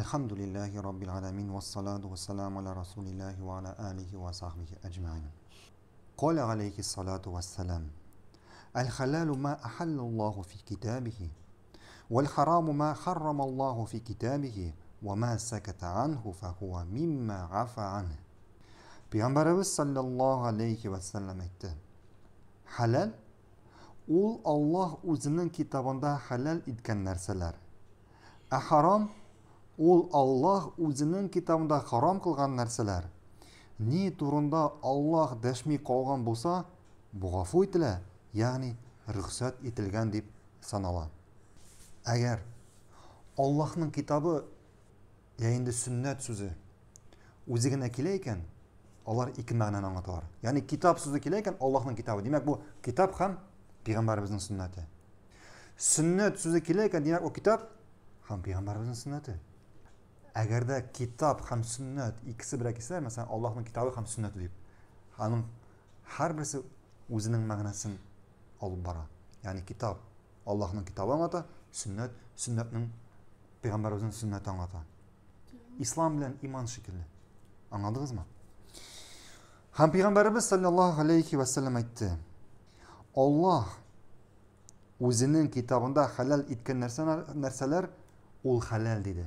الحمد لله رب العالمين والصلاة والسلام على رسول الله وعلى آله وصحبه أجمعين قال عليه الصلاة والسلام الحلال ما أحل الله في كتابه والحرام ما حرم الله في كتابه وما سكت عنه فهو مما عفى عنه Peygamberimiz صلى الله عليه وسلم حلال Halal, ul Allah o'zining حلال إدكان نرسلر أحرام A ул olloh o'zining kitobida harom qilgan narsalar ni to'rinda olloh dashmiy qolgan bo'lsa bug'afu etila ya'ni ruxsat etilgan deb sanaladi agar ollohning kitobi endi sunnat so'zi o'zigina kelar ekan ular ikki ma'noni anglatadilar ya'ni kitob so'zi kelar ekan ollohning kitobi demak bu kitob ham payg'ambarimizning sunnati sunnat so'zi kelar ekan demak u kitob ham payg'ambarimizning sunnati Әгәрдә китап һәм sünнәт ике бер агыслы, мәсәлән, Аллаһның китабы һәм sünнәте дип. Аның һәрберсе өзениң мәгънәсен алып бара. Яни китап Аллаһның китабы ата, sünнәт sünнәтнең пәйгамбарыбызның sünнәте ата. Ислам белән иман şekле. Аңалдыгызмы? Һәм пәйгамбарыбыз саллаллаһу алейхи ва сәлләм әйтте. Аллаһ китабында иткән нәрсәләр, ул диде.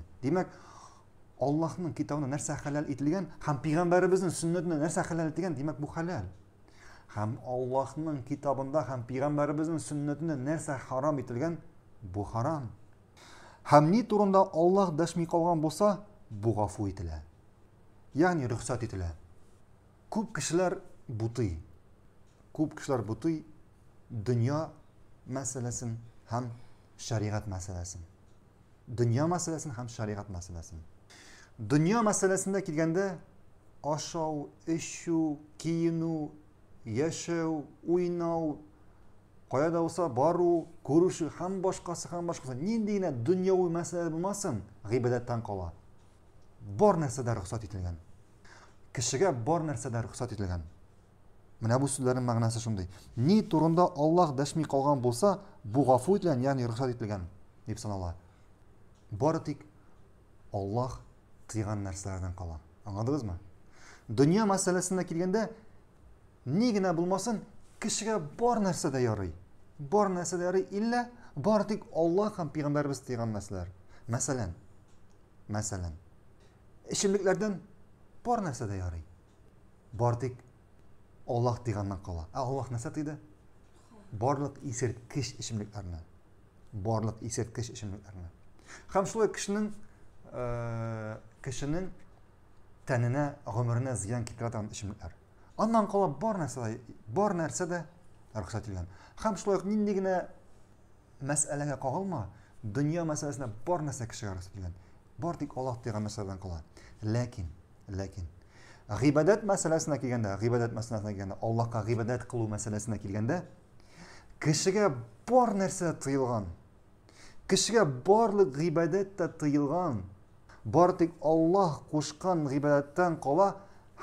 ollohning kitobini narsa halol etilgan ham payg'ambarimizni sunnatini narsa halol etilgan demak bu halol ham ollohning kitobida ham payg'ambarimizni sunnatini narsa harom etilgan bu harom hamni to'rinda olloh dashmiy qolgan bo'lsa bu g'afu etiladi ya'ni ruxsat etiladi ko'p kishilar butiy ko'p kishilar butiy dunyo masalasin ham shariat masalasin dunyo masalasin ham shariat masalasin Dünya meselesinde ki günde aşağı, kiyinu, yaşayu, uynau, kayada bo'lsa baru, kuruşu, ham başkası, ham başkası. Niye diye dünya o meselede bu bor Gıbdetten kala. Bar nersa da rıxsat etmeyen. Kişiye bar nersa da rıxsat etmeyen. Men bu sözlerin manası şundey. Ni turunda Allah dersmi kalan bolsa bu gafuydu yani rıxsat etmeyen. Nipsan Allah. Bar tik Allah тыйған нәрселерден қалам аңладыңыз ма дүния мәселесіне келгенде не генә болмасын кешегә бар нәрсә дә ярый бар нәрсә дә ярый иллә бар тик алла һәм пәйғәмбәрбез тыйған нәрсәләр мәсәлән мәсәлән ішімдікләрдән бар нәрсә дә ярый бар тик аллаһ тыйғаннан қала ә аллаһ нәрсә тыйды барлык исерткеч ішімдіктәрне барлык исерткеч ішімдіктәрне һәм шулай кешенең Э, кешенин тәненә, гомеренә зыян китерә торган эчемлекләр. Аннан кала бар нәрсә бар нәрсә дә рөхсәт Һәм шулай ук нинди генә мәсьәләгә кагылма, дөнья мәсьәләсенә бар нәрсә кешегә рөхсәт ителгән. Бар тик Аллаһ дигән мәсьәләдән кала. Ләкин, ләкин гыйбадат мәсьәләсенә килгәндә, гыйбадат мәсьәләсенә килгәндә, Аллаһка гыйбадат кылу мәсьәләсенә килгәндә, кешегә бар нәрсә тыелган. Кешегә барлык гыйбадат та тыелган, бар тек Аллах қошқан ғибадаттан қала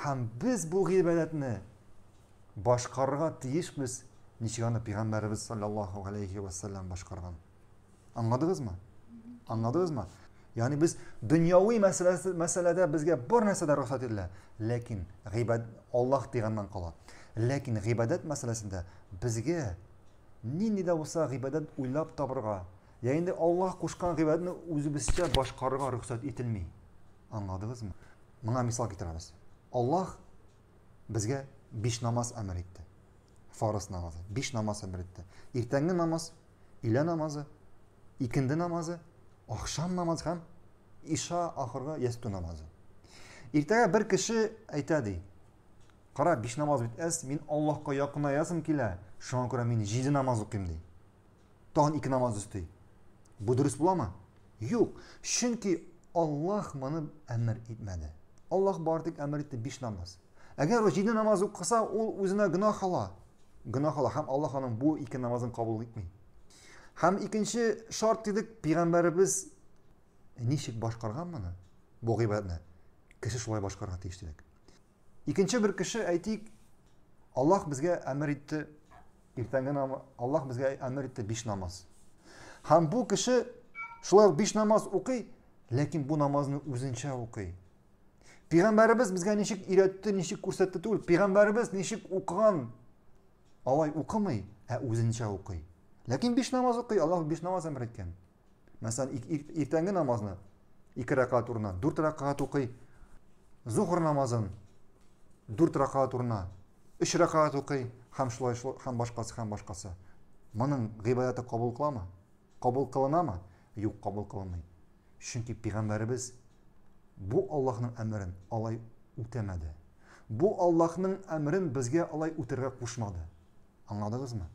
һәм біз бұл ғибадатны башқарырға тиішпіз неше ғана пайғамбарыбыз саллаллаху алейхи уассалам башқарған аңладыңыз ма аңладыңыз ма яғни біз дүнияуи мәселесі мәселеде бізге бар нәрседе рұқсат етіледі ләкин ғибад аллах дегеннен қалады ләкин ғибадат мәселесінде бізге нендей де болса ғибадат ойлап табырға яғни аллах қосқан ғибадатны өзімізше басқаруға рұқсат етілмей аңладыңызмы мына мысал келтіреміз аллах бізге бес намаз әмір етті фарыз намазы бес намаз әмір етті ертеңгі намаз илә намазы икінді намазы ақшам намазы һәм иша ақырғы ясту намазы ертеңгі бір кіші айтады қара бес намаз бит әс мен аллахқа жақынаясым келә шуңа күрә мен жеті намаз оқимын дейді тағын екі намаз үсті Bu дұрыс бола ма? Юк. Чөнки Аллах моны әмір итмәде. Аллах бары тик әмір итте биш намаз. Әгәр ул җиде намаз укыса, ул үзенә гөнаһ ала. Гөнаһ ала һәм Аллах аның бұл екі намазын қабыл итмей. Һәм икенче шарт дидек, пәйгамбәребез ничек башкарган моны? Бу гыйбадәтне. Кеше шулай башкарга тиеш дидек. Икенче бер кеше әйтик, Аллах безгә әмер етті иртәнге намаз, Аллах безгә әмер етті биш намаз һәм бұл кіші шулай биш намаз оқи ләкин бұл намазны өзінше оқи пайғамбарымыз бізге нешік үйретті нешік көрсетті түгіл пайғамбарымыз нешік оқыған алай оқымай ә өзінше оқи ләкин биш намаз оқи аллах биш намаз әмір еткен мәселен ертеңгі намазны екі рақат орнына төрт рақат оқи зухр намазын төрт рақат орнына үш рақат оқи һәм шулай һәм башқасы һәм башқасы мұның ғибадаты қабыл қыла ма қабыл қылына ма жоқ қабыл қылынмайды чөнки пайғамбарыбыз бұл аллахның әмірін алай үтемәді бұл аллахның әмірін бізге алай үтерге қушмады аңладыңыз ма